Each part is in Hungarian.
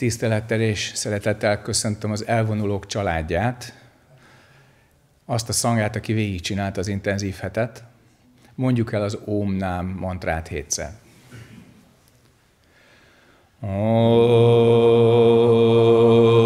Tisztelettel és szeretettel köszöntöm az elvonulók családját, azt a szangát, aki végigcsinált az intenzív hetet. Mondjuk el az Ómnám Nám mantrát hétszer. Oh.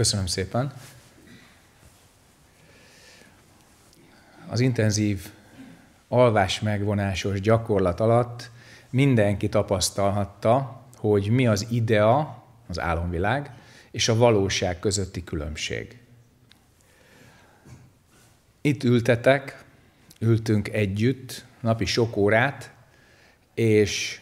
Köszönöm szépen. Az intenzív alvás megvonásos gyakorlat alatt mindenki tapasztalhatta, hogy mi az idea, az álomvilág, és a valóság közötti különbség. Itt ültetek, ültünk együtt napi sok órát, és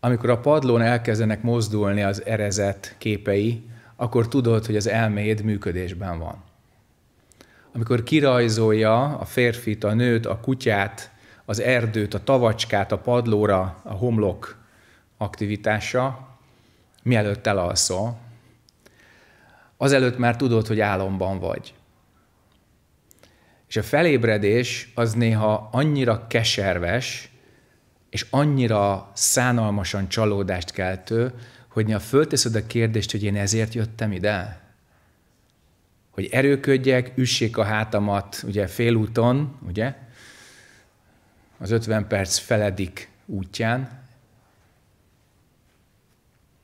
amikor a padlón elkezdenek mozdulni az erezet képei, akkor tudod, hogy az elméd működésben van. Amikor kirajzolja a férfit, a nőt, a kutyát, az erdőt, a tavacskát, a padlóra, a homlok aktivitása, mielőtt elalszol, azelőtt már tudod, hogy álomban vagy. És a felébredés az néha annyira keserves, és annyira szánalmasan csalódást keltő, hogy ha fölteszed a kérdést, hogy én ezért jöttem ide, hogy erőködjek, üssék a hátamat ugye félúton, ugye, az 50 perc feledik útján,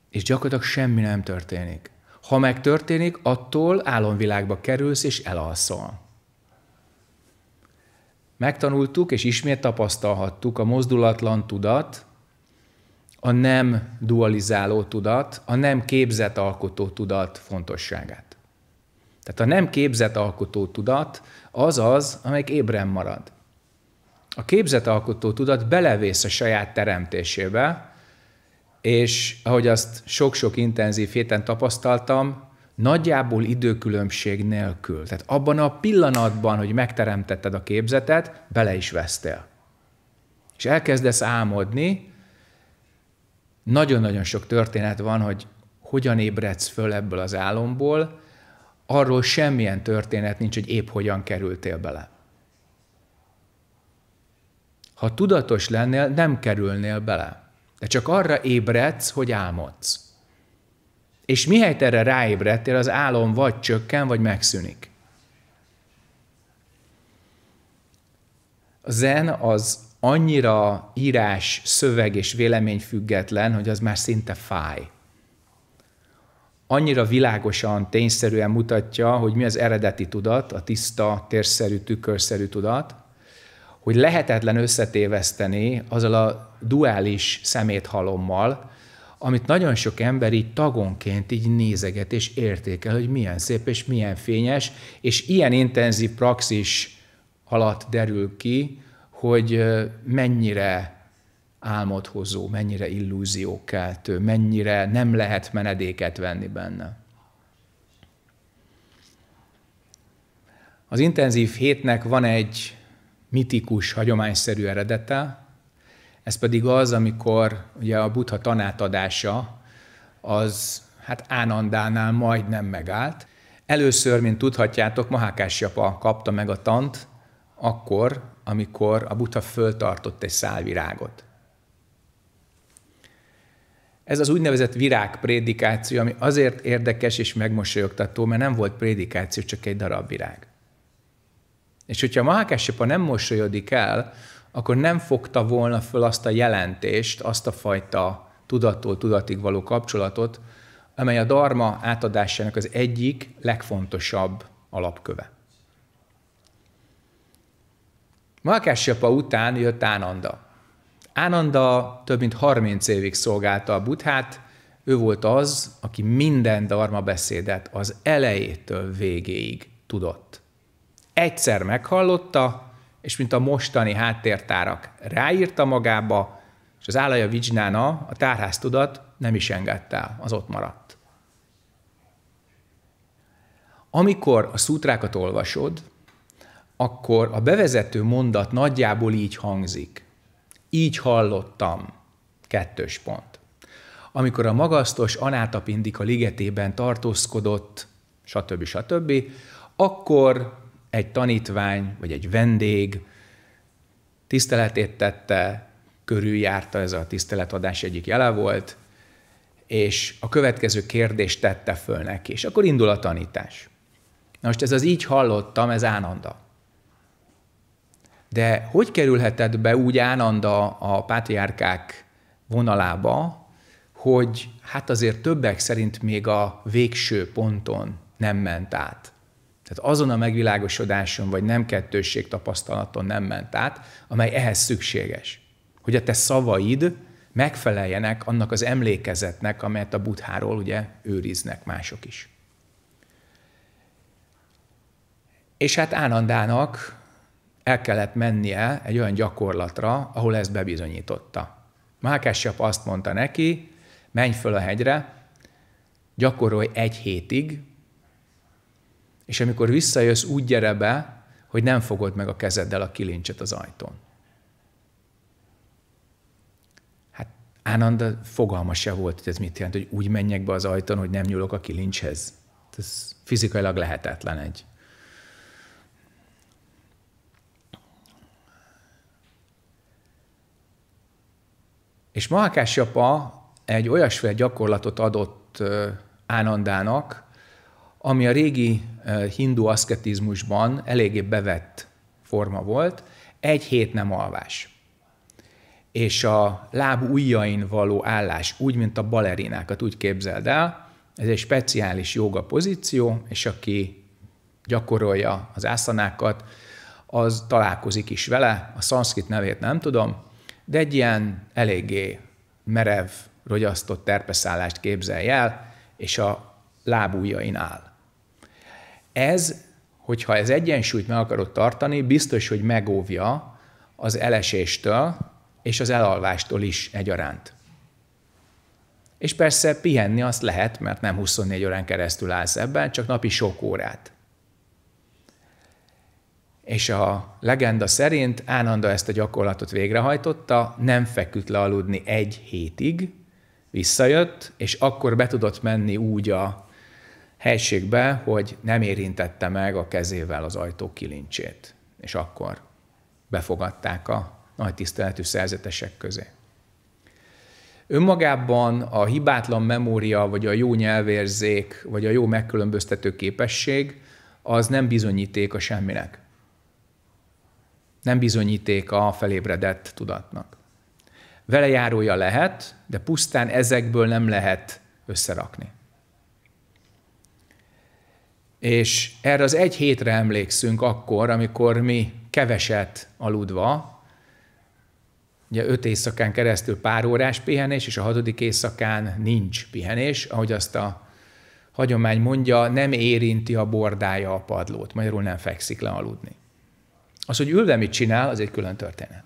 és gyakorlatilag semmi nem történik. Ha megtörténik, attól álomvilágba kerülsz és elalszol. Megtanultuk és ismét tapasztalhattuk a mozdulatlan tudat, a nem dualizáló tudat, a nem képzett alkotó tudat fontosságát. Tehát a nem képzett alkotó tudat az az, amelyik ébren marad. A képzett alkotó tudat belevész a saját teremtésébe, és ahogy azt sok-sok intenzív héten tapasztaltam, nagyjából időkülönbség nélkül. Tehát abban a pillanatban, hogy megteremtetted a képzetet, bele is vesztél. És elkezdesz álmodni, nagyon-nagyon sok történet van, hogy hogyan ébredsz föl ebből az álomból, arról semmilyen történet nincs, hogy épp hogyan kerültél bele. Ha tudatos lennél, nem kerülnél bele. De csak arra ébredsz, hogy álmodsz. És mihelyt erre ráébredtél, az álom vagy csökken, vagy megszűnik. A zen az annyira írás, szöveg és vélemény független, hogy az már szinte fáj. Annyira világosan, tényszerűen mutatja, hogy mi az eredeti tudat, a tiszta, térszerű, tükörszerű tudat, hogy lehetetlen összetéveszteni azzal a duális szeméthalommal, amit nagyon sok ember így tagonként így nézeget és értékel, hogy milyen szép és milyen fényes, és ilyen intenzív praxis alatt derül ki, hogy mennyire álmodhozó, mennyire illúziókeltő, mennyire nem lehet menedéket venni benne. Az intenzív hétnek van egy mitikus, hagyományszerű eredete, ez pedig az, amikor ugye a buddha tanátadása az hát Ánandánál majdnem megállt. Először, mint tudhatjátok, Mahákás Japa kapta meg a tant, akkor, amikor a buta föltartott egy szálvirágot. Ez az úgynevezett virágprédikáció, ami azért érdekes és megmosolyogtató, mert nem volt prédikáció, csak egy darab virág. És hogyha Mahakeshepa nem mosolyodik el, akkor nem fogta volna föl azt a jelentést, azt a fajta tudattól tudatig való kapcsolatot, amely a darma átadásának az egyik legfontosabb alapköve. Malkásyapa után jött Ánanda. Ánanda több mint 30 évig szolgálta a buthát, ő volt az, aki minden darma beszédet az elejétől végéig tudott. Egyszer meghallotta, és mint a mostani háttértárak ráírta magába, és az állaja Vizsnána, a tárháztudat nem is engedte el, az ott maradt. Amikor a szútrákat olvasod, akkor a bevezető mondat nagyjából így hangzik. Így hallottam. Kettős pont. Amikor a magasztos anátapindik a ligetében tartózkodott, stb. stb., akkor egy tanítvány vagy egy vendég tiszteletét tette, körüljárta, ez a tiszteletadás egyik jele volt, és a következő kérdést tette föl neki, és akkor indul a tanítás. Na most ez az így hallottam, ez Ánanda. De hogy kerülheted be úgy állandó a pátriárkák vonalába, hogy hát azért többek szerint még a végső ponton nem ment át? Tehát azon a megvilágosodáson vagy nem kettősség tapasztalaton nem ment át, amely ehhez szükséges. Hogy a te szavaid megfeleljenek annak az emlékezetnek, amelyet a butháról ugye őriznek mások is. És hát Ánandának el kellett mennie egy olyan gyakorlatra, ahol ezt bebizonyította. Mákessap azt mondta neki, menj föl a hegyre, gyakorolj egy hétig, és amikor visszajössz, úgy gyere be, hogy nem fogod meg a kezeddel a kilincset az ajtón. Hát Ánanda fogalma se volt, hogy ez mit jelent, hogy úgy menjek be az ajtón, hogy nem nyúlok a kilincshez. Ez fizikailag lehetetlen egy És Mahakás Japa egy olyasféle gyakorlatot adott Ánandának, ami a régi hindu aszketizmusban eléggé bevett forma volt, egy hét nem alvás. És a láb ujjain való állás, úgy, mint a balerinákat, úgy képzeld el, ez egy speciális joga pozíció, és aki gyakorolja az ászanákat, az találkozik is vele, a szanszkrit nevét nem tudom, de egy ilyen eléggé merev, rogyasztott terpeszállást képzelj el, és a lábújain áll. Ez, hogyha ez egyensúlyt meg akarod tartani, biztos, hogy megóvja az eleséstől és az elalvástól is egyaránt. És persze pihenni azt lehet, mert nem 24 órán keresztül állsz ebben, csak napi sok órát és a legenda szerint Ánanda ezt a gyakorlatot végrehajtotta, nem feküdt le aludni egy hétig, visszajött, és akkor be tudott menni úgy a helységbe, hogy nem érintette meg a kezével az ajtó kilincsét. És akkor befogadták a nagy tiszteletű szerzetesek közé. Önmagában a hibátlan memória, vagy a jó nyelvérzék, vagy a jó megkülönböztető képesség az nem bizonyíték a semminek nem bizonyíték a felébredett tudatnak. Velejárója lehet, de pusztán ezekből nem lehet összerakni. És erre az egy hétre emlékszünk akkor, amikor mi keveset aludva, ugye öt éjszakán keresztül pár órás pihenés, és a hatodik éjszakán nincs pihenés, ahogy azt a hagyomány mondja, nem érinti a bordája a padlót, magyarul nem fekszik le aludni. Az, hogy ülve mit csinál, az egy külön történet.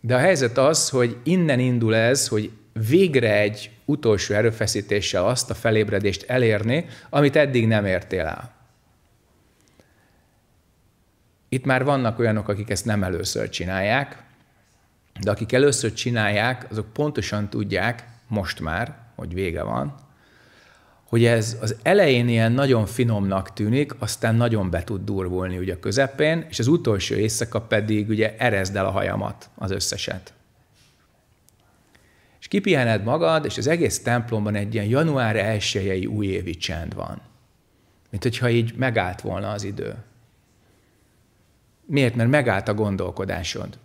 De a helyzet az, hogy innen indul ez, hogy végre egy utolsó erőfeszítéssel azt a felébredést elérni, amit eddig nem értél el. Itt már vannak olyanok, akik ezt nem először csinálják, de akik először csinálják, azok pontosan tudják most már, hogy vége van, hogy ez az elején ilyen nagyon finomnak tűnik, aztán nagyon be tud durvulni ugye a közepén, és az utolsó éjszaka pedig ugye erezd el a hajamat, az összeset. És kipihened magad, és az egész templomban egy ilyen január 1 újévi csend van. Mint hogyha így megállt volna az idő. Miért? Mert megállt a gondolkodásod.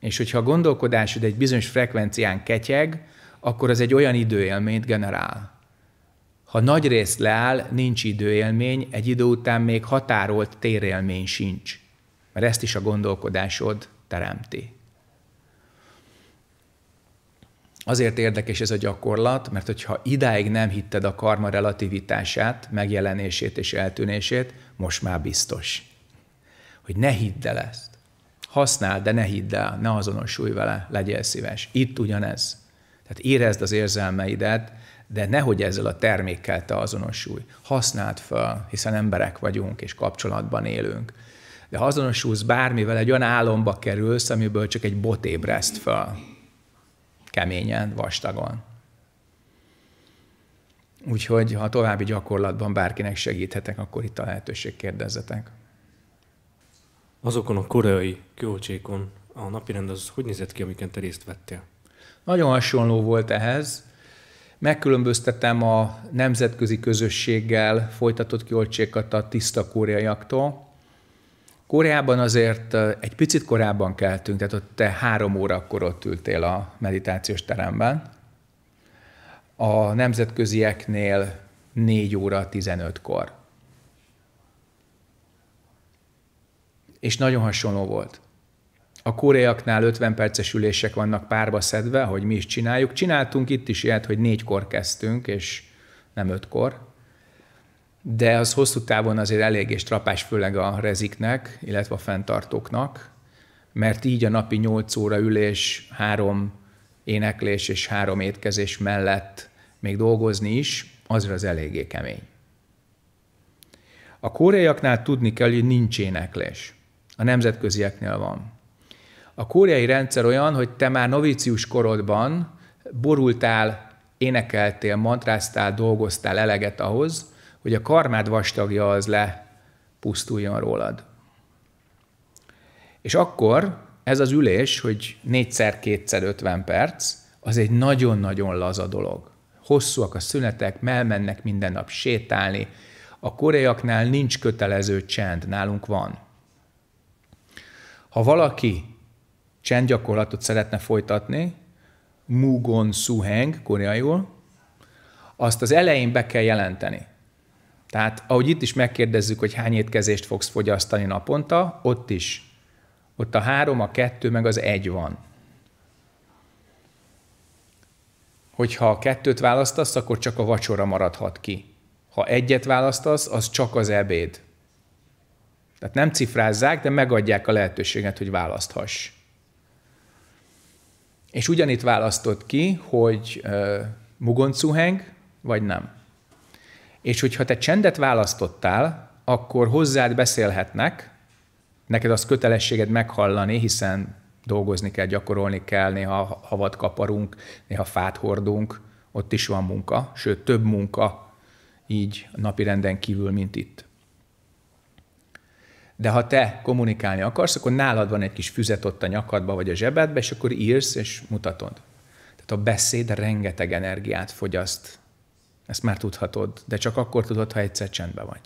És hogyha a gondolkodásod egy bizonyos frekvencián ketyeg, akkor az egy olyan időélményt generál ha nagy rész leáll, nincs időélmény, egy idő után még határolt térélmény sincs. Mert ezt is a gondolkodásod teremti. Azért érdekes ez a gyakorlat, mert hogyha idáig nem hitted a karma relativitását, megjelenését és eltűnését, most már biztos. Hogy ne hidd el ezt. Használd, de ne hidd el, ne azonosulj vele, legyél szíves. Itt ugyanez. Tehát érezd az érzelmeidet, de nehogy ezzel a termékkel te azonosulj. Használd fel, hiszen emberek vagyunk és kapcsolatban élünk. De ha azonosulsz bármivel, egy olyan álomba kerülsz, amiből csak egy bot ébreszt fel. Keményen, vastagon. Úgyhogy, ha további gyakorlatban bárkinek segíthetek, akkor itt a lehetőség kérdezzetek. Azokon a koreai költségkon a napirend az hogy nézett ki, amiken te részt vettél? Nagyon hasonló volt ehhez, Megkülönböztetem a nemzetközi közösséggel folytatott kioltsékat a tiszta koreaiaktól. Koreában azért egy picit korábban keltünk, tehát ott te három órakor ott ültél a meditációs teremben. A nemzetközieknél 4 óra 15-kor. És nagyon hasonló volt. A koreaknál 50 perces ülések vannak párba szedve, hogy mi is csináljuk. Csináltunk itt is ilyet, hogy négykor kezdtünk, és nem ötkor. De az hosszú távon azért elég és trapás, főleg a reziknek, illetve a fenntartóknak, mert így a napi 8 óra ülés, három éneklés és három étkezés mellett még dolgozni is, azra az eléggé kemény. A koreaiaknál tudni kell, hogy nincs éneklés. A nemzetközieknél van. A koreai rendszer olyan, hogy te már novícius korodban borultál, énekeltél, mantráztál, dolgoztál eleget ahhoz, hogy a karmád vastagja az le pusztuljon rólad. És akkor ez az ülés, hogy négyszer, kétszer, 250 perc, az egy nagyon-nagyon laza dolog. Hosszúak a szünetek, melmennek minden nap sétálni. A koreaknál nincs kötelező csend, nálunk van. Ha valaki csendgyakorlatot szeretne folytatni, Mugon Suheng koreaiul, azt az elején be kell jelenteni. Tehát ahogy itt is megkérdezzük, hogy hány étkezést fogsz fogyasztani naponta, ott is. Ott a három, a kettő, meg az egy van. Hogyha a kettőt választasz, akkor csak a vacsora maradhat ki. Ha egyet választasz, az csak az ebéd. Tehát nem cifrázzák, de megadják a lehetőséget, hogy választhass. És ugyanitt választott ki, hogy uh, mugoncuheng, vagy nem. És hogyha te csendet választottál, akkor hozzád beszélhetnek, neked az kötelességed meghallani, hiszen dolgozni kell, gyakorolni kell, néha havat kaparunk, néha fát hordunk, ott is van munka, sőt több munka így napirenden kívül, mint itt. De ha te kommunikálni akarsz, akkor nálad van egy kis füzet ott a nyakadba vagy a zsebedbe, és akkor írsz és mutatod. Tehát a beszéd rengeteg energiát fogyaszt. Ezt már tudhatod, de csak akkor tudod, ha egyszer csendben vagy.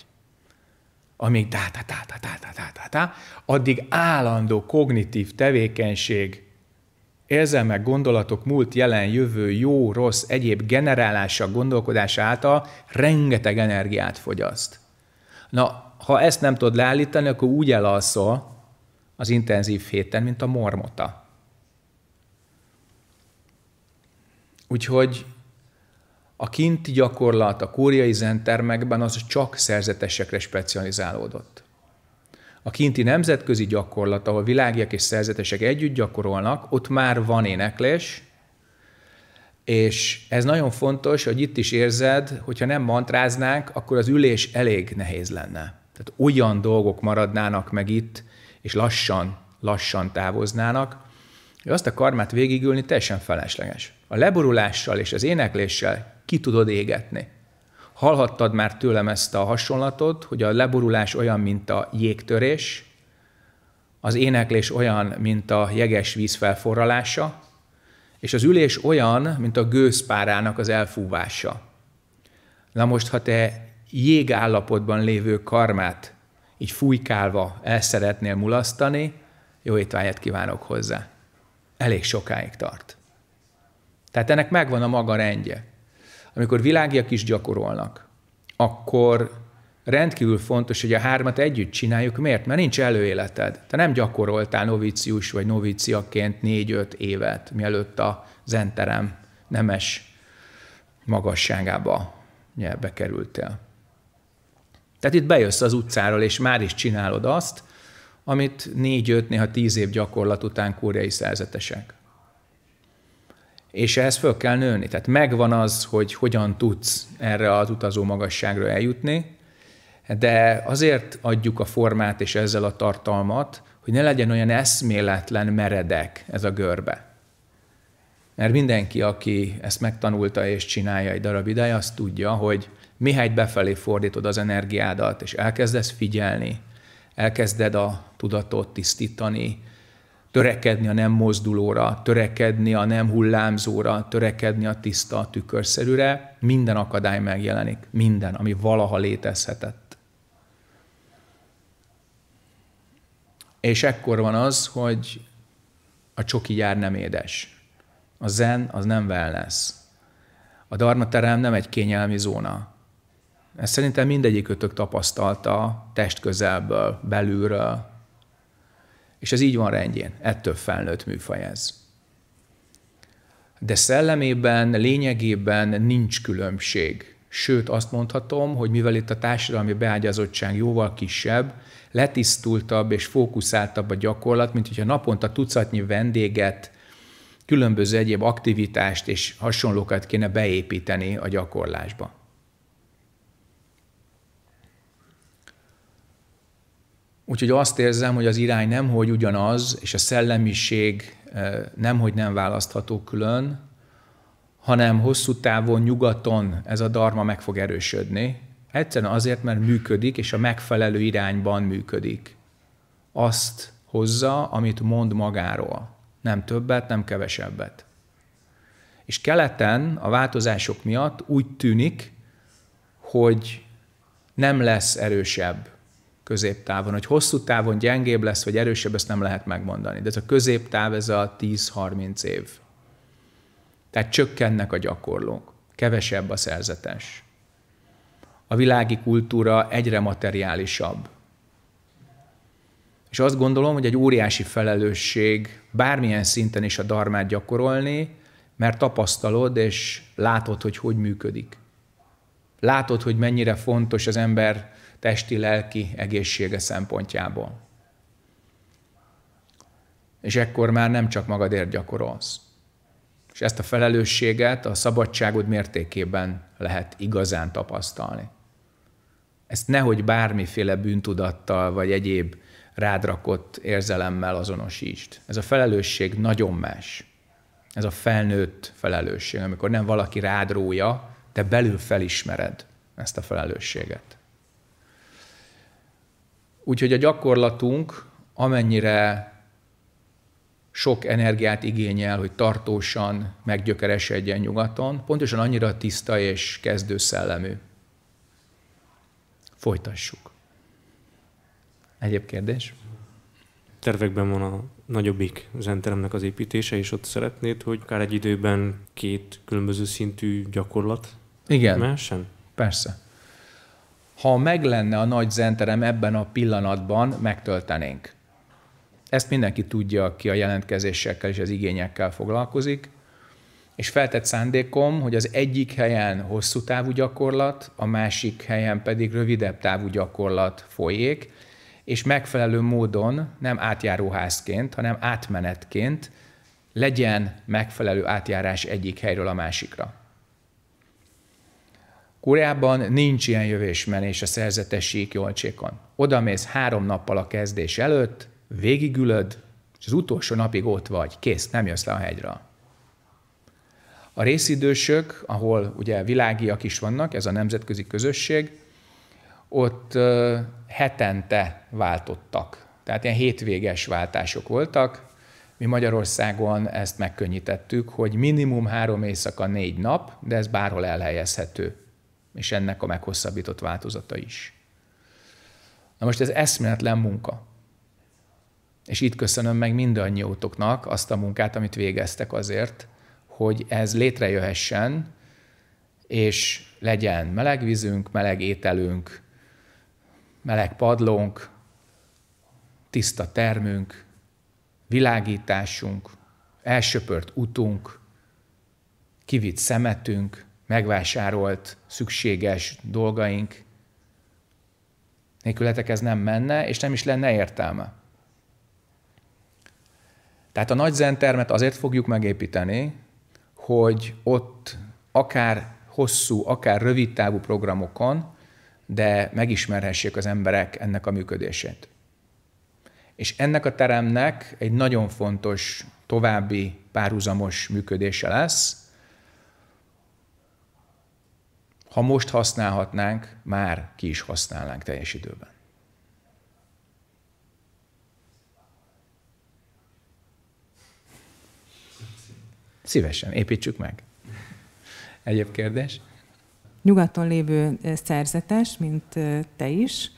Amíg tá tá tá tá tá tá tá tá addig állandó kognitív tevékenység, érzelmek, gondolatok, múlt, jelen, jövő, jó, rossz, egyéb generálása, gondolkodás által rengeteg energiát fogyaszt. Na, ha ezt nem tudod leállítani, akkor úgy elalszol az intenzív héten, mint a mormota. Úgyhogy a kinti gyakorlat a kóriai zentermekben az csak szerzetesekre specializálódott. A kinti nemzetközi gyakorlat, ahol világiak és szerzetesek együtt gyakorolnak, ott már van éneklés, és ez nagyon fontos, hogy itt is érzed, hogyha nem mantráznánk, akkor az ülés elég nehéz lenne. Tehát olyan dolgok maradnának meg itt, és lassan, lassan távoznának, hogy azt a karmát végigülni teljesen felesleges. A leborulással és az énekléssel ki tudod égetni. Hallhattad már tőlem ezt a hasonlatot, hogy a leborulás olyan, mint a jégtörés, az éneklés olyan, mint a jeges víz felforralása, és az ülés olyan, mint a gőzpárának az elfúvása. Na most, ha te jégállapotban lévő karmát így fújkálva el szeretnél mulasztani, jó étvágyat kívánok hozzá. Elég sokáig tart. Tehát ennek megvan a maga rendje. Amikor világiak is gyakorolnak, akkor rendkívül fontos, hogy a hármat együtt csináljuk. Miért? Mert nincs előéleted. Te nem gyakoroltál novicius vagy novíciaként négy-öt évet, mielőtt a zenterem nemes magasságába bekerültél. Tehát itt bejössz az utcáról, és már is csinálod azt, amit négy-öt, néha tíz év gyakorlat után kóreai szerzetesek. És ehhez föl kell nőni. Tehát megvan az, hogy hogyan tudsz erre az utazó magasságra eljutni, de azért adjuk a formát és ezzel a tartalmat, hogy ne legyen olyan eszméletlen meredek ez a görbe. Mert mindenki, aki ezt megtanulta és csinálja egy darab ideje, azt tudja, hogy mihelyt befelé fordítod az energiádat, és elkezdesz figyelni, elkezded a tudatot tisztítani, törekedni a nem mozdulóra, törekedni a nem hullámzóra, törekedni a tiszta, tükörszerűre, minden akadály megjelenik, minden, ami valaha létezhetett. És ekkor van az, hogy a csoki jár nem édes. A zen az nem wellness. A darmaterem nem egy kényelmi zóna. Ezt szerintem mindegyikőtök tapasztalta közelből, belülről, és ez így van rendjén. Ettől felnőtt műfaj ez. De szellemében, lényegében nincs különbség. Sőt, azt mondhatom, hogy mivel itt a társadalmi beágyazottság jóval kisebb, letisztultabb és fókuszáltabb a gyakorlat, mint hogyha naponta tucatnyi vendéget, különböző egyéb aktivitást és hasonlókat kéne beépíteni a gyakorlásba. Úgyhogy azt érzem, hogy az irány nem, hogy ugyanaz, és a szellemiség eh, nem, hogy nem választható külön, hanem hosszú távon nyugaton ez a darma meg fog erősödni. Egyszerűen azért, mert működik, és a megfelelő irányban működik. Azt hozza, amit mond magáról. Nem többet, nem kevesebbet. És keleten a változások miatt úgy tűnik, hogy nem lesz erősebb középtávon. Hogy hosszú távon gyengébb lesz, vagy erősebb, ezt nem lehet megmondani. De ez a középtáv, ez a 10-30 év. Tehát csökkennek a gyakorlók, kevesebb a szerzetes. A világi kultúra egyre materiálisabb. És azt gondolom, hogy egy óriási felelősség bármilyen szinten is a darmát gyakorolni, mert tapasztalod és látod, hogy hogy működik. Látod, hogy mennyire fontos az ember testi-lelki egészsége szempontjából. És ekkor már nem csak magadért gyakorolsz. És ezt a felelősséget a szabadságod mértékében lehet igazán tapasztalni. Ezt nehogy bármiféle bűntudattal vagy egyéb rádrakott érzelemmel azonosítsd. Ez a felelősség nagyon más. Ez a felnőtt felelősség, amikor nem valaki rád te belül felismered ezt a felelősséget. Úgyhogy a gyakorlatunk, amennyire sok energiát igényel, hogy tartósan meggyökeresedjen nyugaton, pontosan annyira tiszta és kezdő szellemű. Folytassuk. Egyéb kérdés? Tervekben van a nagyobbik zenteremnek az építése, és ott szeretnéd, hogy akár egy időben két különböző szintű gyakorlat Igen. mehessen? Persze ha meglenne a nagy zenterem ebben a pillanatban, megtöltenénk. Ezt mindenki tudja, aki a jelentkezésekkel és az igényekkel foglalkozik, és feltett szándékom, hogy az egyik helyen hosszú távú gyakorlat, a másik helyen pedig rövidebb távú gyakorlat folyék, és megfelelő módon, nem átjáróházként, hanem átmenetként legyen megfelelő átjárás egyik helyről a másikra. Koreában nincs ilyen jövésmenés a szerzetes sík jolcsékon. Oda mész három nappal a kezdés előtt, végigülöd, és az utolsó napig ott vagy, kész, nem jössz le a hegyre. A részidősök, ahol ugye világiak is vannak, ez a nemzetközi közösség, ott hetente váltottak. Tehát ilyen hétvéges váltások voltak. Mi Magyarországon ezt megkönnyítettük, hogy minimum három éjszaka, négy nap, de ez bárhol elhelyezhető és ennek a meghosszabbított változata is. Na most ez eszméletlen munka. És itt köszönöm meg mindannyiótoknak azt a munkát, amit végeztek azért, hogy ez létrejöhessen, és legyen meleg vízünk, meleg ételünk, meleg padlónk, tiszta termünk, világításunk, elsöpört utunk, kivitt szemetünk, megvásárolt, szükséges dolgaink. Nélkületek ez nem menne, és nem is lenne értelme. Tehát a nagy zentermet azért fogjuk megépíteni, hogy ott akár hosszú, akár rövid távú programokon, de megismerhessék az emberek ennek a működését. És ennek a teremnek egy nagyon fontos további párhuzamos működése lesz, ha most használhatnánk, már ki is használnánk teljes időben. Szívesen, építsük meg. Egyéb kérdés? Nyugaton lévő eh, szerzetes, mint eh, te is,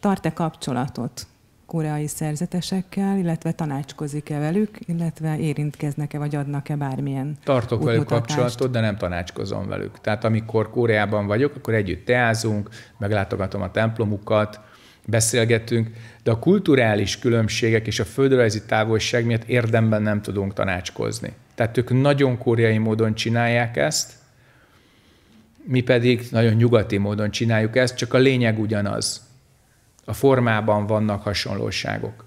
tart-e kapcsolatot koreai szerzetesekkel, illetve tanácskozik-e velük, illetve érintkeznek-e vagy adnak-e bármilyen Tartok velük kapcsolatot, de nem tanácskozom velük. Tehát amikor Koreában vagyok, akkor együtt teázunk, meglátogatom a templomukat, beszélgetünk, de a kulturális különbségek és a földrajzi távolság miatt érdemben nem tudunk tanácskozni. Tehát ők nagyon koreai módon csinálják ezt, mi pedig nagyon nyugati módon csináljuk ezt, csak a lényeg ugyanaz a formában vannak hasonlóságok.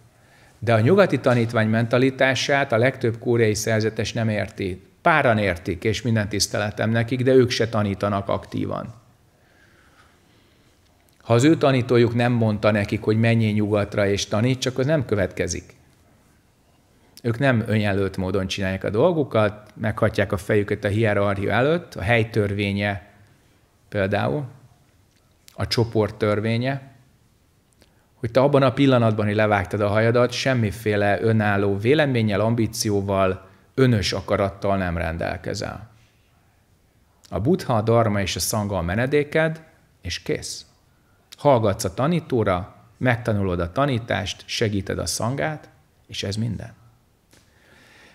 De a nyugati tanítvány mentalitását a legtöbb kóreai szerzetes nem érti. Páran értik, és minden tiszteletem nekik, de ők se tanítanak aktívan. Ha az ő tanítójuk nem mondta nekik, hogy mennyi nyugatra és tanít, csak az nem következik. Ők nem önjelölt módon csinálják a dolgukat, meghatják a fejüket a hierarchia előtt, a helytörvénye például, a csoport törvénye, hogy te abban a pillanatban, hogy levágtad a hajadat, semmiféle önálló véleménnyel, ambícióval, önös akarattal nem rendelkezel. A buddha, a dharma és a szanga a menedéked, és kész. Hallgatsz a tanítóra, megtanulod a tanítást, segíted a szangát, és ez minden.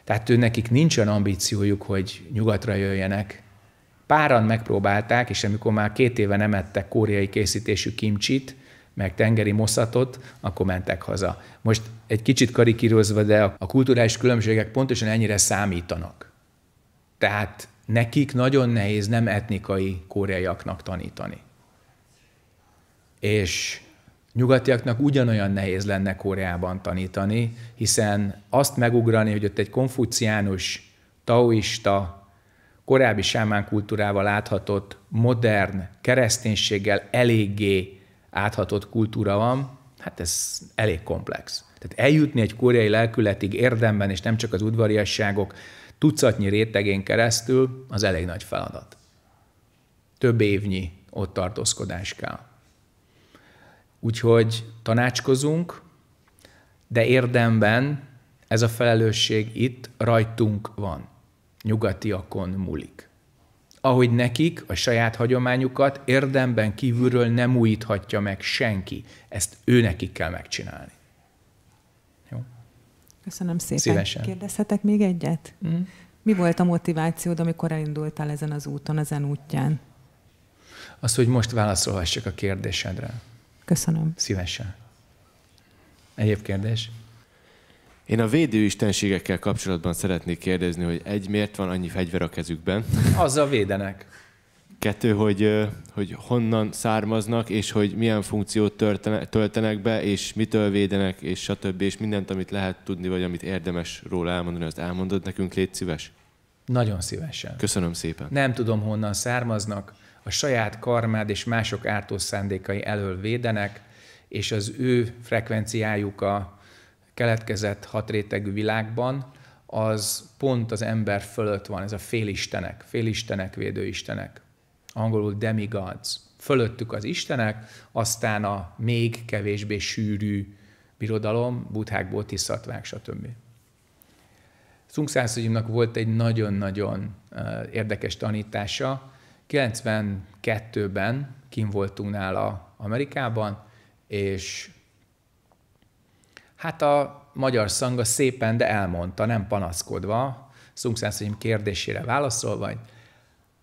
Tehát ő nekik nincs olyan ambíciójuk, hogy nyugatra jöjjenek. Páran megpróbálták, és amikor már két éve nem ettek koreai készítésű kimcsit, meg tengeri moszatot, akkor mentek haza. Most egy kicsit karikírozva, de a kulturális különbségek pontosan ennyire számítanak. Tehát nekik nagyon nehéz nem etnikai koreaiaknak tanítani. És nyugatiaknak ugyanolyan nehéz lenne Koreában tanítani, hiszen azt megugrani, hogy ott egy konfuciánus, taoista, korábbi sámán kultúrával láthatott, modern, kereszténységgel eléggé áthatott kultúra van, hát ez elég komplex. Tehát eljutni egy koreai lelkületig érdemben, és nem csak az udvariasságok tucatnyi rétegén keresztül, az elég nagy feladat. Több évnyi ott tartózkodás kell. Úgyhogy tanácskozunk, de érdemben ez a felelősség itt rajtunk van. Nyugatiakon múlik ahogy nekik a saját hagyományukat érdemben kívülről nem újíthatja meg senki. Ezt ő nekik kell megcsinálni. Jó? Köszönöm szépen. Szívesen. Kérdezhetek még egyet? Mm. Mi volt a motivációd, amikor elindultál ezen az úton, ezen útján? Az, hogy most válaszolhassak a kérdésedre. Köszönöm. Szívesen. Egyéb kérdés? Én a védő istenségekkel kapcsolatban szeretnék kérdezni, hogy egy, miért van annyi fegyver a kezükben? Azzal védenek. Kettő, hogy, hogy honnan származnak, és hogy milyen funkciót töltenek be, és mitől védenek, és stb. És mindent, amit lehet tudni, vagy amit érdemes róla elmondani, azt elmondod nekünk, légy szíves. Nagyon szívesen. Köszönöm szépen. Nem tudom, honnan származnak. A saját karmád és mások ártó szándékai elől védenek, és az ő frekvenciájuk a keletkezett hat rétegű világban, az pont az ember fölött van, ez a félistenek, félistenek, védőistenek. Angolul demigods. Fölöttük az istenek, aztán a még kevésbé sűrű birodalom, buthák, botiszatvák, stb. Szungszászonyimnak volt egy nagyon-nagyon érdekes tanítása. 92-ben kim voltunk nála Amerikában, és Hát a magyar szanga szépen, de elmondta, nem panaszkodva, Szungszánszonyim kérdésére válaszolva, hogy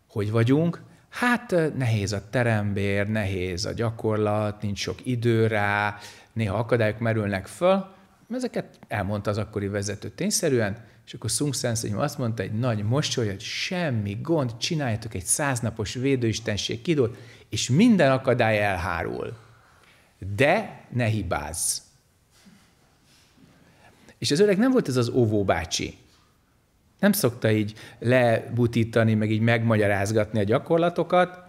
hogy vagyunk, Hát nehéz a terembér, nehéz a gyakorlat, nincs sok idő rá, néha akadályok merülnek föl. Ezeket elmondta az akkori vezető tényszerűen, és akkor Sung Sensei azt mondta egy nagy mosoly, hogy semmi gond, csináljatok egy száznapos védőistenség kidót, és minden akadály elhárul. De ne hibázz. És az öreg nem volt ez az óvó bácsi. Nem szokta így lebutítani, meg így megmagyarázgatni a gyakorlatokat,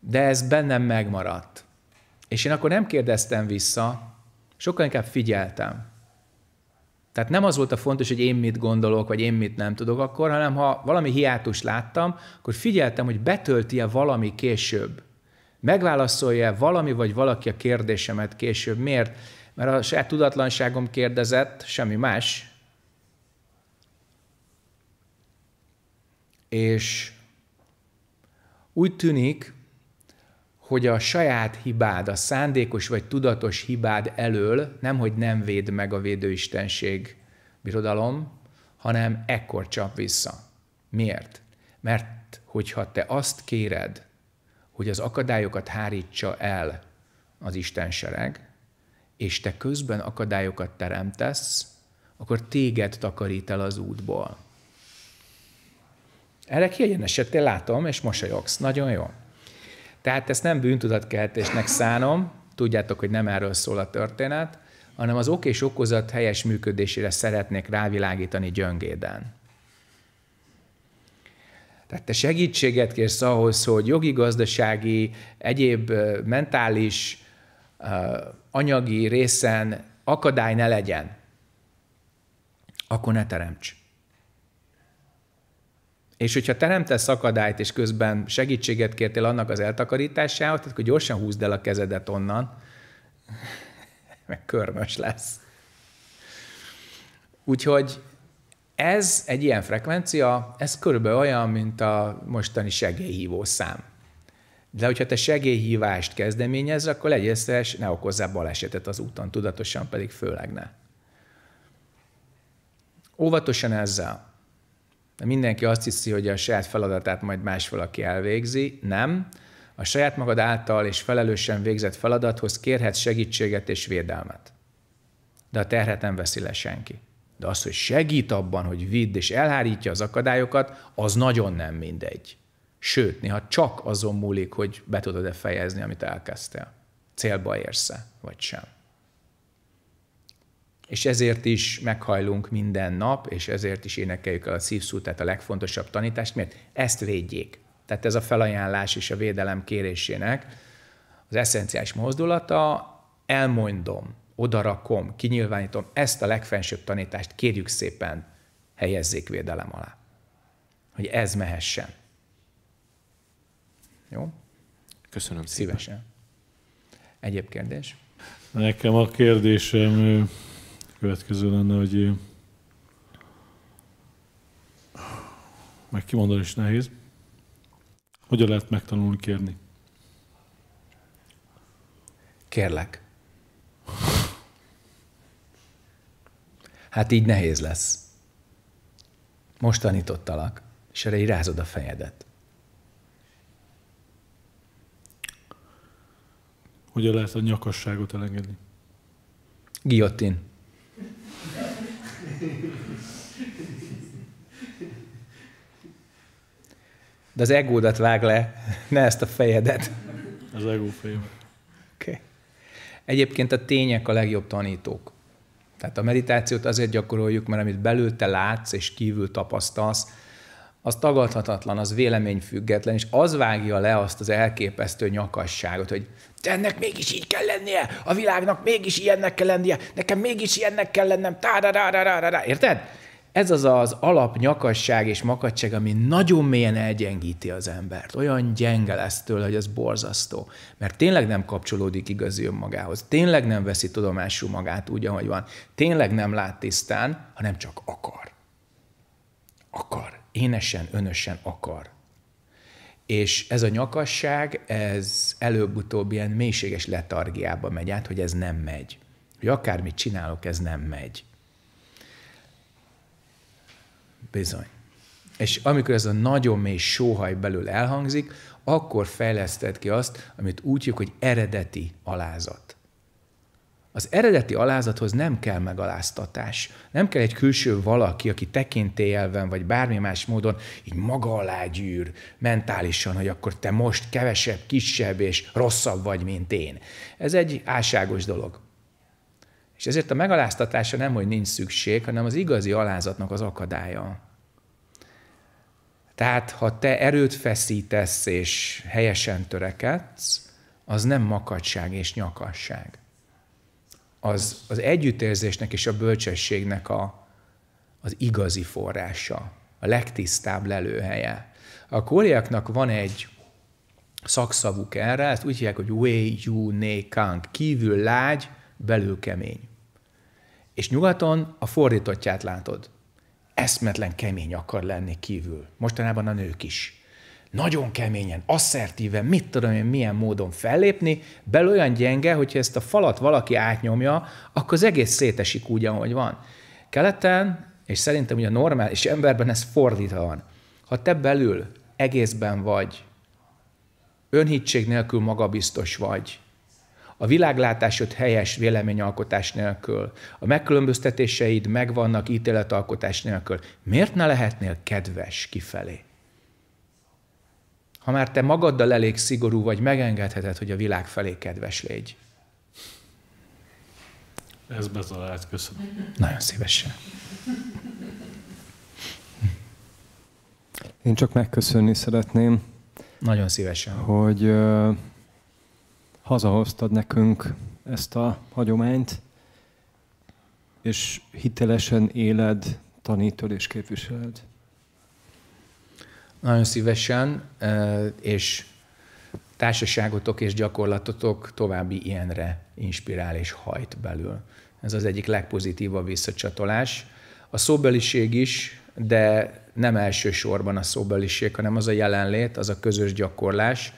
de ez bennem megmaradt. És én akkor nem kérdeztem vissza, sokkal inkább figyeltem. Tehát nem az volt a fontos, hogy én mit gondolok, vagy én mit nem tudok akkor, hanem ha valami hiátus láttam, akkor figyeltem, hogy betölti-e valami később. Megválaszolja valami vagy valaki a kérdésemet később. Miért? mert a saját tudatlanságom kérdezett, semmi más. És úgy tűnik, hogy a saját hibád, a szándékos vagy tudatos hibád elől nem, hogy nem véd meg a védőistenség birodalom, hanem ekkor csap vissza. Miért? Mert hogyha te azt kéred, hogy az akadályokat hárítsa el az sereg, és te közben akadályokat teremtesz, akkor téged takarít el az útból. Erre kiegyenesedtél, látom, és mosolyogsz. Nagyon jó. Tehát ezt nem bűntudatkeltésnek szánom, tudjátok, hogy nem erről szól a történet, hanem az ok és okozat helyes működésére szeretnék rávilágítani gyöngéden. Tehát te segítséget kérsz ahhoz, hogy jogi, gazdasági, egyéb mentális anyagi részen akadály ne legyen, akkor ne teremts. És hogyha teremtesz akadályt, és közben segítséget kértél annak az eltakarításához, tehát akkor gyorsan húzd el a kezedet onnan, meg körmös lesz. Úgyhogy ez egy ilyen frekvencia, ez körülbelül olyan, mint a mostani segélyhívó szám. De hogyha te segélyhívást kezdeményez, akkor legyél észres, ne okozzál balesetet az úton, tudatosan pedig főleg ne. Óvatosan ezzel. De mindenki azt hiszi, hogy a saját feladatát majd más valaki elvégzi. Nem. A saját magad által és felelősen végzett feladathoz kérhet segítséget és védelmet. De a terhet nem veszi le senki. De az, hogy segít abban, hogy vidd és elhárítja az akadályokat, az nagyon nem mindegy. Sőt, néha csak azon múlik, hogy be tudod-e fejezni, amit elkezdtél. Célba érsz-e, vagy sem. És ezért is meghajlunk minden nap, és ezért is énekeljük el a tehát a legfontosabb tanítást. Miért? Ezt védjék. Tehát ez a felajánlás és a védelem kérésének az eszenciális mozdulata, elmondom, odarakom, kinyilvánítom, ezt a legfensőbb tanítást kérjük szépen helyezzék védelem alá. Hogy ez mehessen. Jó? Köszönöm szívesen. Szívesen. Egyéb kérdés? Nekem a kérdésem következő lenne, hogy meg kimondani is nehéz. Hogyan lehet megtanulni kérni? Kérlek. Hát így nehéz lesz. Most tanítottalak, és erre rázod a fejedet. hogyan lehet a nyakasságot elengedni? Giottin. De az egódat vág le, ne ezt a fejedet. Az egó fejem. Oké. Okay. Egyébként a tények a legjobb tanítók. Tehát a meditációt azért gyakoroljuk, mert amit belül te látsz és kívül tapasztalsz, az tagadhatatlan, az véleményfüggetlen, és az vágja le azt az elképesztő nyakasságot, hogy de ennek mégis így kell lennie, a világnak mégis ilyennek kell lennie, nekem mégis ilyennek kell lennem, tá -ra -ra -ra -ra -ra. érted? Ez az az alap nyakasság és makacság, ami nagyon mélyen elgyengíti az embert. Olyan gyenge lesz tőle, hogy ez borzasztó. Mert tényleg nem kapcsolódik igazi önmagához, tényleg nem veszi tudomásul magát úgy, ahogy van, tényleg nem lát tisztán, hanem csak akar. Akar énesen, önösen akar. És ez a nyakasság, ez előbb-utóbb ilyen mélységes letargiába megy át, hogy ez nem megy. Hogy akármit csinálok, ez nem megy. Bizony. És amikor ez a nagyon mély sóhaj belül elhangzik, akkor fejleszted ki azt, amit úgy hívjuk, hogy eredeti alázat. Az eredeti alázathoz nem kell megaláztatás. Nem kell egy külső valaki, aki tekintélyelven vagy bármi más módon így maga alá gyűr mentálisan, hogy akkor te most kevesebb, kisebb és rosszabb vagy, mint én. Ez egy álságos dolog. És ezért a megaláztatása nem, hogy nincs szükség, hanem az igazi alázatnak az akadálya. Tehát, ha te erőt feszítesz és helyesen törekedsz, az nem makadság és nyakasság az, az együttérzésnek és a bölcsességnek a, az igazi forrása, a legtisztább lelőhelye. A koreaknak van egy szakszavuk erre, ezt úgy hívják, hogy Wei Yu Ne Kang, kívül lágy, belül kemény. És nyugaton a fordítottját látod. Eszmetlen kemény akar lenni kívül. Mostanában a nők is nagyon keményen, asszertíven, mit tudom én, milyen módon fellépni, bel olyan gyenge, hogyha ezt a falat valaki átnyomja, akkor az egész szétesik úgy, ahogy van. Keleten, és szerintem ugye normális emberben ez fordítva van. Ha te belül egészben vagy, önhítség nélkül magabiztos vagy, a világlátásod helyes véleményalkotás nélkül, a megkülönböztetéseid megvannak ítéletalkotás nélkül, miért ne lehetnél kedves kifelé? ha már te magaddal elég szigorú vagy, megengedheted, hogy a világ felé kedves légy. Ez bezalált, köszönöm. Nagyon szívesen. Én csak megköszönni szeretném. Nagyon szívesen. Hogy uh, hazahoztad nekünk ezt a hagyományt, és hitelesen éled, tanítod és képviseled. Nagyon szívesen, és társaságotok és gyakorlatotok további ilyenre inspirál és hajt belül. Ez az egyik legpozitívabb visszacsatolás. A szóbeliség is, de nem elsősorban a szóbeliség, hanem az a jelenlét, az a közös gyakorlás,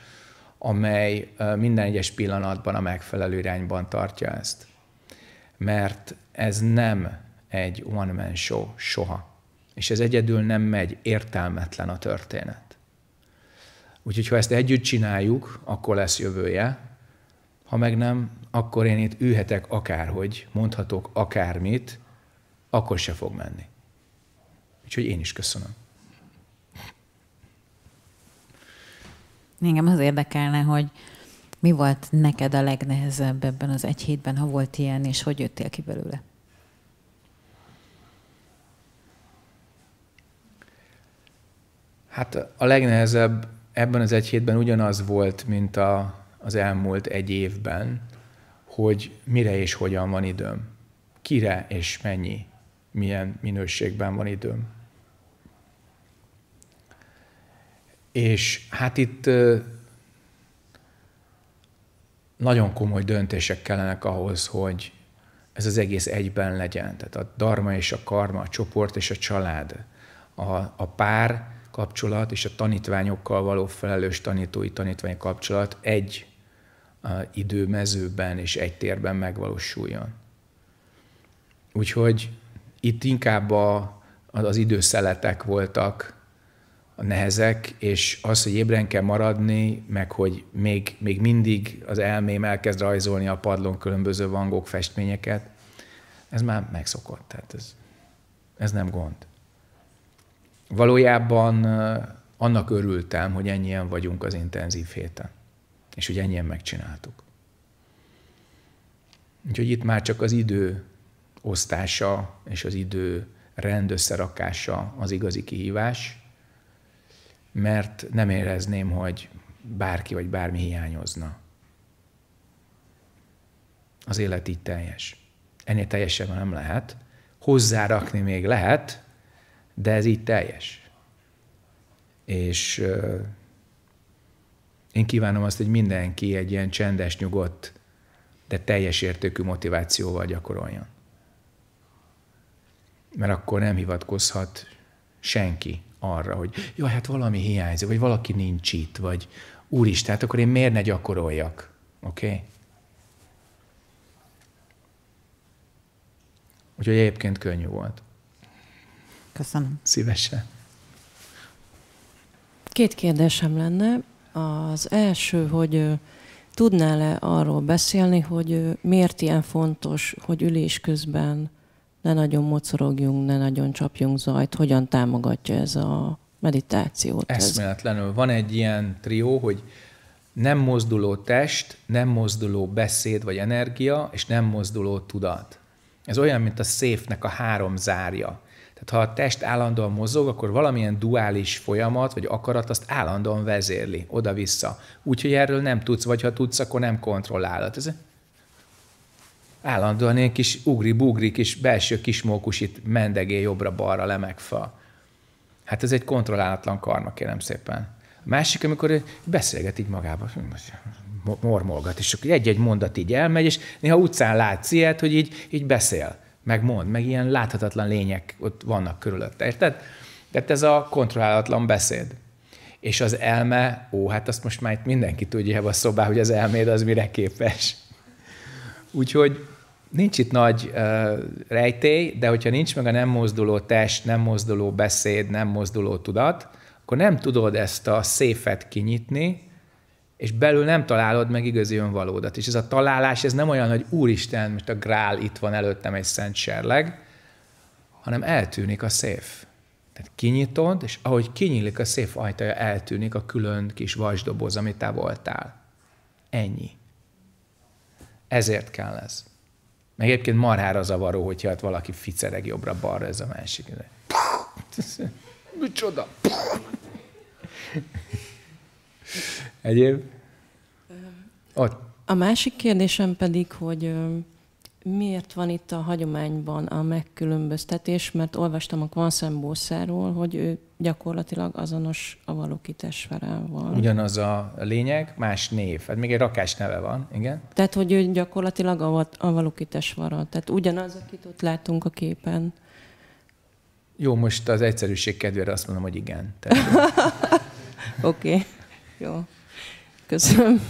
amely minden egyes pillanatban a megfelelő irányban tartja ezt. Mert ez nem egy one-man show soha. És ez egyedül nem megy, értelmetlen a történet. Úgyhogy ha ezt együtt csináljuk, akkor lesz jövője, ha meg nem, akkor én itt ülhetek akárhogy, mondhatok akármit, akkor se fog menni. Úgyhogy én is köszönöm. Engem az érdekelne, hogy mi volt neked a legnehezebb ebben az egy hétben, ha volt ilyen, és hogy jöttél ki belőle? Hát a legnehezebb ebben az egy hétben ugyanaz volt, mint a, az elmúlt egy évben, hogy mire és hogyan van időm. Kire és mennyi, milyen minőségben van időm. És hát itt nagyon komoly döntések kellenek ahhoz, hogy ez az egész egyben legyen. Tehát a darma és a karma, a csoport és a család, a, a pár kapcsolat és a tanítványokkal való felelős tanítói tanítvány kapcsolat egy időmezőben és egy térben megvalósuljon. Úgyhogy itt inkább a, az időszeletek voltak a nehezek, és az, hogy ébren kell maradni, meg hogy még, még mindig az elmém elkezd rajzolni a padlón különböző vangok festményeket, ez már megszokott, tehát ez, ez nem gond valójában annak örültem, hogy ennyien vagyunk az intenzív héten, és hogy ennyien megcsináltuk. Úgyhogy itt már csak az idő osztása és az idő rend összerakása az igazi kihívás, mert nem érezném, hogy bárki vagy bármi hiányozna. Az élet így teljes. Ennél teljesen nem lehet. Hozzárakni még lehet, de ez így teljes. És én kívánom azt, hogy mindenki egy ilyen csendes, nyugodt, de teljes értékű motivációval gyakoroljon. Mert akkor nem hivatkozhat senki arra, hogy jaj, hát valami hiányzik, vagy valaki nincs itt, vagy úristen, hát akkor én miért ne gyakoroljak? Oké? Okay? Úgyhogy egyébként könnyű volt. Köszönöm. Szívesen. Két kérdésem lenne. Az első, hogy tudnál-e arról beszélni, hogy miért ilyen fontos, hogy ülés közben ne nagyon mocorogjunk, ne nagyon csapjunk zajt, hogyan támogatja ez a meditációt? Eszméletlenül. Ez? Van egy ilyen trió, hogy nem mozduló test, nem mozduló beszéd vagy energia, és nem mozduló tudat. Ez olyan, mint a széfnek a három zárja. Tehát ha a test állandóan mozog, akkor valamilyen duális folyamat vagy akarat azt állandóan vezérli oda-vissza. Úgyhogy erről nem tudsz, vagy ha tudsz, akkor nem kontrollálod. Ez állandóan ilyen kis ugri-bugri, kis belső itt mendegé jobbra-balra lemegfa. Hát ez egy kontrollálatlan karma, kérem szépen. A másik, amikor beszélget így magába, mormolgat, és egy-egy mondat így elmegy, és néha utcán látsz ilyet, hogy így, így beszél meg mond, meg ilyen láthatatlan lények ott vannak körülötte. Érted? Tehát ez a kontrollálatlan beszéd. És az elme, ó, hát azt most már itt mindenki tudja ebben a szobá, hogy az elméd az mire képes. Úgyhogy nincs itt nagy uh, rejtély, de hogyha nincs meg a nem mozduló test, nem mozduló beszéd, nem mozduló tudat, akkor nem tudod ezt a széfet kinyitni, és belül nem találod meg igazi önvalódat. És ez a találás, ez nem olyan, hogy úristen, most a grál itt van előttem egy szent serleg, hanem eltűnik a széf. Tehát kinyitod, és ahogy kinyílik a széf ajtaja, eltűnik a külön kis vasdoboz, amit te voltál. Ennyi. Ezért kell ez. Meg egyébként marhára zavaró, hogyha ott valaki ficereg jobbra-balra, ez a másik. Micsoda! Egyéb? Ott. A másik kérdésem pedig, hogy miért van itt a hagyományban a megkülönböztetés, mert olvastam a Kvanszem hogy ő gyakorlatilag azonos a valóki testvérával. Ugyanaz a lényeg, más név. Hát még egy rakás neve van, igen. Tehát, hogy ő gyakorlatilag a, a valóki Tehát ugyanaz, akit ott látunk a képen. Jó, most az egyszerűség kedvére azt mondom, hogy igen. Oké, okay. jó. Köszönöm.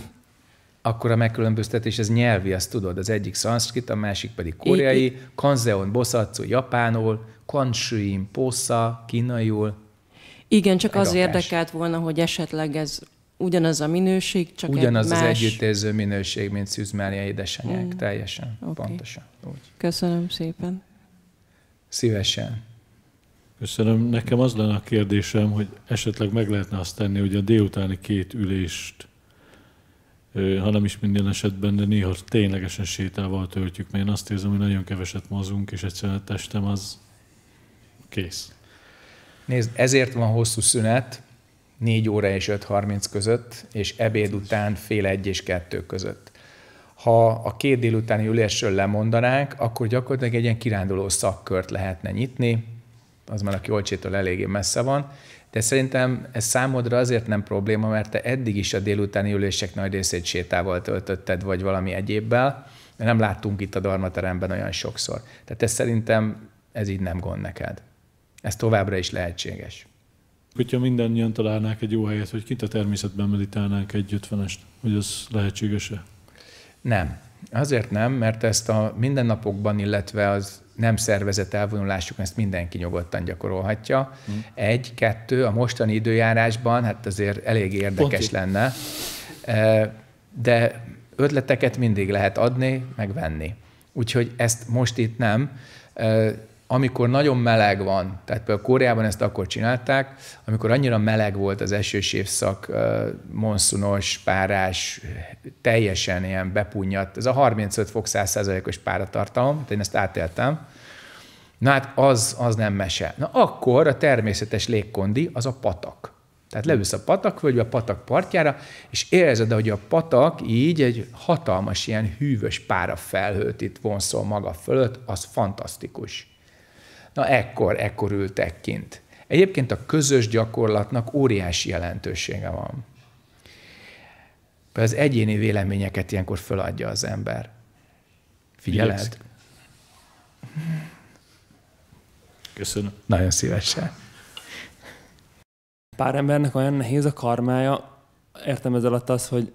Akkor a megkülönböztetés, ez nyelvi, azt tudod, az egyik szanszkrit, a másik pedig koreai, kanzeon, boszacu, japánul, kanshuim, posza, kínaiul. Igen, csak az érdekelt volna, hogy esetleg ez ugyanaz a minőség, csak Ugyanaz egy más... az együttérző minőség, mint szűzmária édesanyák, mm. teljesen, okay. pontosan. Úgy. Köszönöm szépen. Szívesen. Köszönöm. Nekem az lenne a kérdésem, hogy esetleg meg lehetne azt tenni, hogy a délutáni két ülést hanem is minden esetben, de néha ténylegesen sétával töltjük, mert én azt érzem, hogy nagyon keveset mozunk, és egyszerűen a testem az kész. Nézd, ezért van hosszú szünet, 4 óra és 5.30 között, és ebéd után fél egy és kettő között. Ha a két délutáni ülésről lemondanák, akkor gyakorlatilag egy ilyen kiránduló szakkört lehetne nyitni, az már a kiolcsétől eléggé messze van, de szerintem ez számodra azért nem probléma, mert te eddig is a délutáni ülések nagy részét sétával töltötted, vagy valami egyébbel. Nem láttunk itt a darmateremben olyan sokszor. Tehát ez szerintem ez így nem gond neked. Ez továbbra is lehetséges. Hogyha mindannyian találnák egy jó helyet, hogy kint a természetben meditálnánk egy ötvenest, hogy az lehetséges-e? Nem. Azért nem, mert ezt a mindennapokban, illetve az nem szervezett elvonulásuk, ezt mindenki nyugodtan gyakorolhatja. Hm. Egy, kettő, a mostani időjárásban hát azért elég érdekes Ponti. lenne, de ötleteket mindig lehet adni, meg venni. Úgyhogy ezt most itt nem amikor nagyon meleg van, tehát például Koreában ezt akkor csinálták, amikor annyira meleg volt az esős évszak, monszunos, párás, teljesen ilyen bepunyadt, ez a 35 fok 100%-os páratartalom, tehát én ezt átéltem, na hát az, az nem mese. Na akkor a természetes légkondi az a patak. Tehát leülsz a patak vagy a patak partjára, és érzed, hogy a patak így egy hatalmas ilyen hűvös párafelhőt itt vonszol maga fölött, az fantasztikus. Na ekkor, ekkor ültek kint. Egyébként a közös gyakorlatnak óriási jelentősége van. Az egyéni véleményeket ilyenkor föladja az ember. Figyeled? Köszönöm. Nagyon szívesen. Pár embernek olyan nehéz a karmája, értem ez alatt az, hogy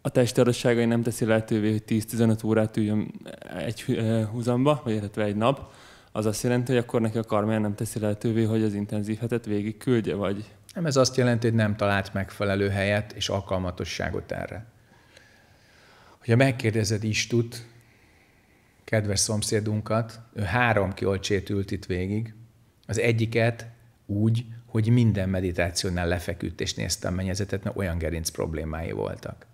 a testi nem teszi lehetővé, hogy 10-15 órát üljön egy eh, húzamba, vagy illetve egy nap, az azt jelenti, hogy akkor neki a karmája nem teszi lehetővé, hogy az intenzív hetet végig küldje, vagy? Nem, ez azt jelenti, hogy nem talált megfelelő helyet és alkalmatosságot erre. Hogyha megkérdezed Istut, kedves szomszédunkat, ő három kiolcsét ült itt végig, az egyiket úgy, hogy minden meditációnál lefeküdt és nézte a mennyezetet, mert olyan gerinc problémái voltak.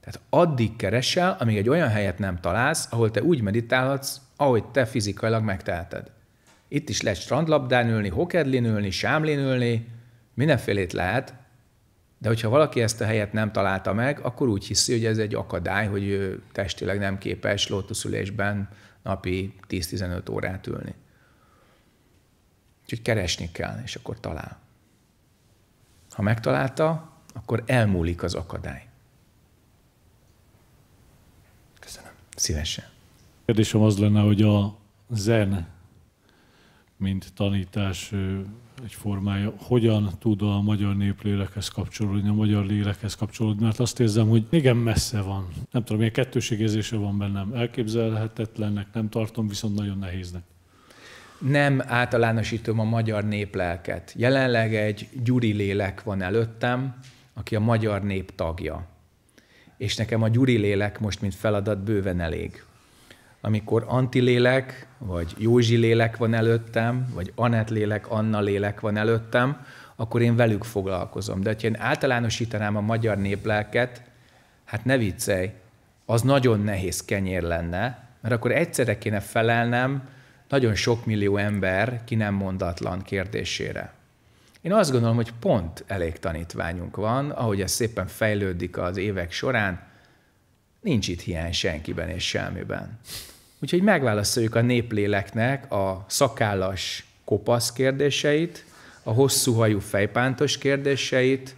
Tehát addig keresel, amíg egy olyan helyet nem találsz, ahol te úgy meditálhatsz, ahogy te fizikailag megteheted. Itt is lehet strandlabdán ülni, hokedlin ülni, sámlin ülni, mindenfélét lehet, de hogyha valaki ezt a helyet nem találta meg, akkor úgy hiszi, hogy ez egy akadály, hogy ő testileg nem képes lótuszülésben napi 10-15 órát ülni. Úgyhogy keresni kell, és akkor talál. Ha megtalálta, akkor elmúlik az akadály. Köszönöm. Szívesen. Kérdésem az lenne, hogy a zen, mint tanítás egy formája, hogyan tud a magyar néplélekhez kapcsolódni, a magyar lélekhez kapcsolódni, mert azt érzem, hogy igen messze van. Nem tudom, ilyen kettőségérzése van bennem. Elképzelhetetlennek nem tartom, viszont nagyon nehéznek. Nem általánosítom a magyar néplelket. Jelenleg egy gyuri lélek van előttem, aki a magyar nép tagja. És nekem a gyuri lélek most, mint feladat, bőven elég amikor antilélek, vagy Józsi lélek van előttem, vagy Anett lélek, Anna lélek van előttem, akkor én velük foglalkozom. De ha én általánosítanám a magyar néplelket, hát ne viccelj, az nagyon nehéz kenyér lenne, mert akkor egyszerre kéne felelnem nagyon sok millió ember ki nem mondatlan kérdésére. Én azt gondolom, hogy pont elég tanítványunk van, ahogy ez szépen fejlődik az évek során, nincs itt hiány senkiben és semmiben. Úgyhogy megválaszoljuk a népléleknek a szakállas kopasz kérdéseit, a hosszú hajú fejpántos kérdéseit,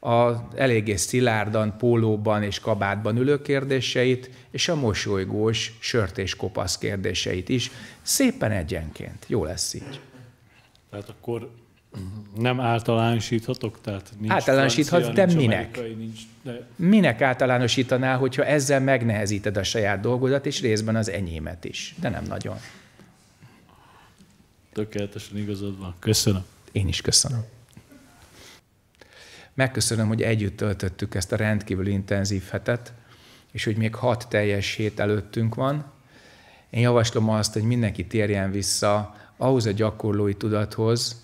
a eléggé szilárdan, pólóban és kabátban ülő kérdéseit, és a mosolygós, sört és kopasz kérdéseit is. Szépen egyenként. Jó lesz így. Tehát akkor nem általánosíthatok? Tehát nincs Általánosíthat, francia, de nincs minek? Nincs, de... Minek általánosítanál, hogyha ezzel megnehezíted a saját dolgodat, és részben az enyémet is, de nem nagyon. Tökéletesen igazad van. Köszönöm. Én is köszönöm. Megköszönöm, hogy együtt töltöttük ezt a rendkívül intenzív hetet, és hogy még hat teljes hét előttünk van. Én javaslom azt, hogy mindenki térjen vissza ahhoz a gyakorlói tudathoz,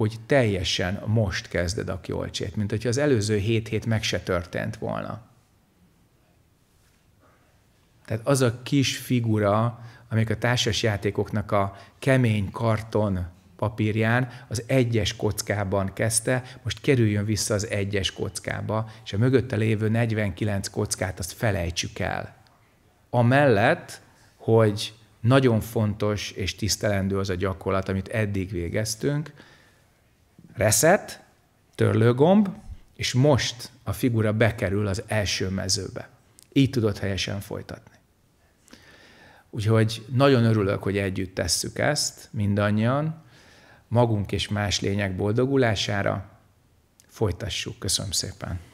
hogy teljesen most kezded a kiolcsét, mint hogyha az előző hét hét meg se történt volna. Tehát az a kis figura, amik a társas játékoknak a kemény karton papírján az egyes kockában kezdte, most kerüljön vissza az egyes kockába, és a mögötte lévő 49 kockát azt felejtsük el. Amellett, hogy nagyon fontos és tisztelendő az a gyakorlat, amit eddig végeztünk, reset, törlőgomb, és most a figura bekerül az első mezőbe. Így tudod helyesen folytatni. Úgyhogy nagyon örülök, hogy együtt tesszük ezt, mindannyian, magunk és más lények boldogulására. Folytassuk. Köszönöm szépen.